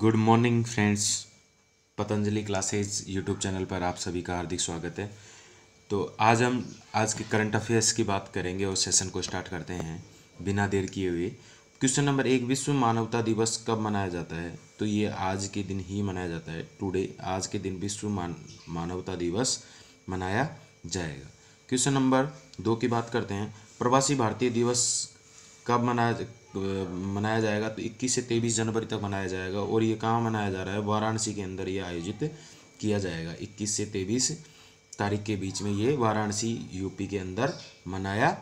good morning friends Patanjali classes YouTube channel पर आप सभी का हार्दिक स्वागत है तो आज हम आज के करंट अफेयर्स की बात करेंगे और सेशन को स्टार्ट करते हैं बिना देर किए हुए क्वेश्चन नंबर एक विश्व मानवता दिवस कब मनाया जाता है तो ये आज के दिन ही मनाया जाता है टुडे आज के दिन विश्व मान मानवता दिवस मनाया जाएगा क्वेश्चन नंबर दो की बात करते हैं प्रवासी भारतीय दिवस कब मनाया मनाया जाएगा तो 21 से 23 जनवरी तक मनाया जाएगा और ये कहाँ मनाया जा रहा है वाराणसी के अंदर ये आयोजित किया जाएगा 21 से 23 तारीख के बीच में ये वाराणसी यूपी के अंदर मनाया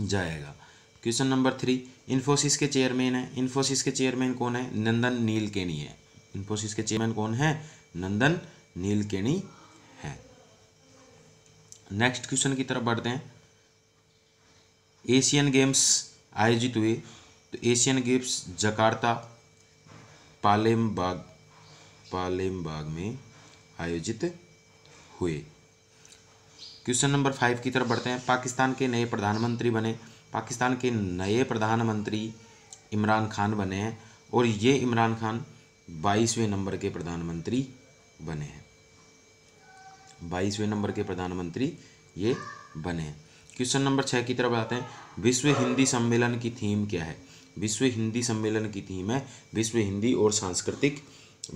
जाएगा क्वेश्चन नंबर थ्री इन्फोसिस के चेयरमैन है इन्फोसिस के चेयरमैन कौन है नंदन नील केनी है इन्फोसिस के चेयरमैन कौन है नंदन नील केनी है नेक्स्ट क्वेश्चन की तरफ बढ़ते हैं एशियन गेम्स आयोजित हुए तो Asian Games Jakarta Palembang Palembang में आयोजित हुए क्वेश्चन नंबर फाइव की तरफ बढ़ते हैं पाकिस्तान के नए प्रधानमंत्री बने पाकिस्तान के नए प्रधानमंत्री इमरान खान बने हैं और ये इमरान खान बाईसवें नंबर के प्रधानमंत्री बने हैं बाईसवें नंबर के प्रधानमंत्री ये बने हैं क्वेश्चन नंबर छः की तरफ आते हैं विश्व हिंदी सम्मेलन की थीम क्या है विश्व हिंदी सम्मेलन की थीम है विश्व हिंदी और सांस्कृतिक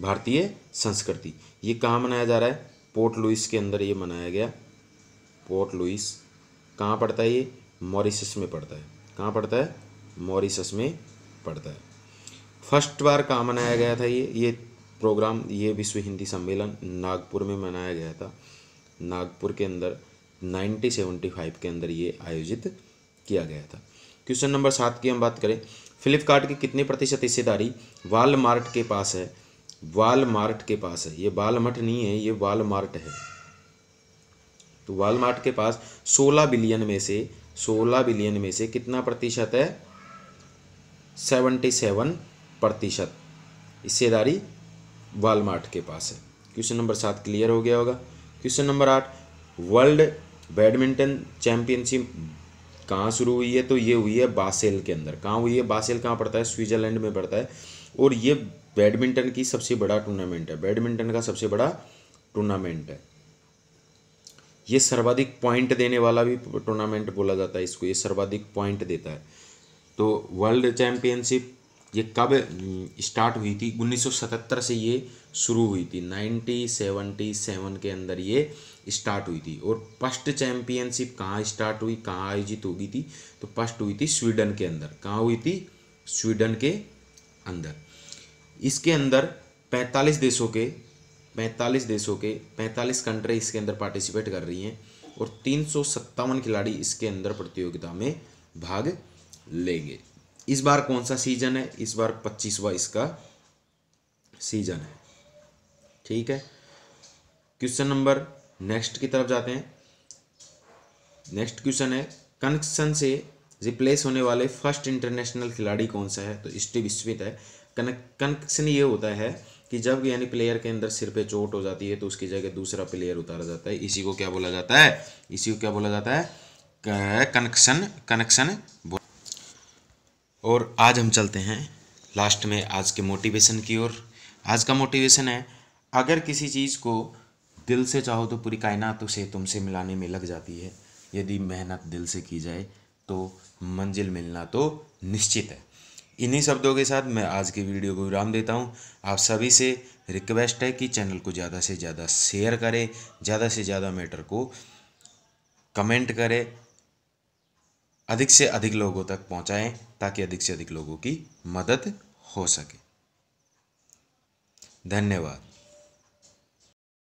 भारतीय संस्कृति ये कहाँ मनाया जा रहा है पोर्ट लुइस के अंदर ये मनाया गया पोर्ट लुइस कहाँ पड़ता है ये मॉरिसस में पड़ता है कहाँ पड़ता है मॉरिसस में पड़ता है फर्स्ट बार कहाँ मनाया गया था ये ये प्रोग्राम ये विश्व हिंदी सम्मेलन नागपुर में मनाया गया था नागपुर के अंदर 1975 सेवेंटी फाइव के अंदर ये आयोजित किया गया था क्वेश्चन नंबर सात की हम बात करें फ्लिपकार्ट की कितने प्रतिशत हिस्सेदारी वालमार्ट के पास है वालमार्ट के पास है ये वालमठ नहीं है ये वालमार्ट है तो वालमार्ट के पास 16 बिलियन में से 16 बिलियन में से कितना प्रतिशत है 77 प्रतिशत हिस्सेदारी वालमार्ट के पास है क्वेश्चन नंबर सात क्लियर हो गया होगा क्वेश्चन नंबर आठ वर्ल्ड बैडमिंटन चैंपियनशिप कहाँ शुरू हुई है तो ये हुई है बासेल के अंदर कहाँ हुई है बासेल कहाँ पड़ता है स्विट्जरलैंड में पड़ता है और ये बैडमिंटन की सबसे बड़ा टूर्नामेंट है बैडमिंटन का सबसे बड़ा टूर्नामेंट है ये सर्वाधिक पॉइंट देने वाला भी टूर्नामेंट बोला जाता है इसको ये सर्वाधिक पॉइंट देता है तो वर्ल्ड चैंपियनशिप ये कब स्टार्ट हम्म, हुई थी 1977 से ये शुरू हुई थी 1977 के अंदर ये स्टार्ट हुई थी और फर्स्ट चैम्पियनशिप कहाँ स्टार्ट हुई कहाँ आयोजित होगी थी तो फर्स्ट हुई थी स्वीडन के अंदर कहाँ हुई थी स्वीडन के अंदर इसके अंदर 45 देशों के 45 देशों के 45 कंट्री इसके अंदर पार्टिसिपेट कर रही हैं और तीन खिलाड़ी इसके अंदर प्रतियोगिता में भाग लेंगे इस बार कौन सा सीजन है इस बार पच्चीसवा इसका सीजन है ठीक है क्वेश्चन नंबर नेक्स्ट की तरफ जाते हैं नेक्स्ट क्वेश्चन है कनेक्शन से रिप्लेस होने वाले फर्स्ट इंटरनेशनल खिलाड़ी कौन सा है तो स्टीव स्मिथ है कनक कनेक्शन ये होता है कि जब यानी प्लेयर के अंदर सिर पे चोट हो जाती है तो उसकी जगह दूसरा प्लेयर उतारा जाता है इसी को क्या बोला जाता है इसी को क्या बोला जाता है कनेक्शन कनेक्शन और आज हम चलते हैं लास्ट में आज के मोटिवेशन की ओर आज का मोटिवेशन है अगर किसी चीज़ को दिल से चाहो तो पूरी कायनात उसे तुमसे मिलाने में लग जाती है यदि मेहनत दिल से की जाए तो मंजिल मिलना तो निश्चित है इन्हीं शब्दों के साथ मैं आज की वीडियो को विराम देता हूँ आप सभी से रिक्वेस्ट है कि चैनल को ज़्यादा से ज़्यादा शेयर करें ज़्यादा से ज़्यादा मैटर को कमेंट करें अधिक से अधिक लोगों तक पहुंचाएं ताकि अधिक से अधिक लोगों की मदद हो सके धन्यवाद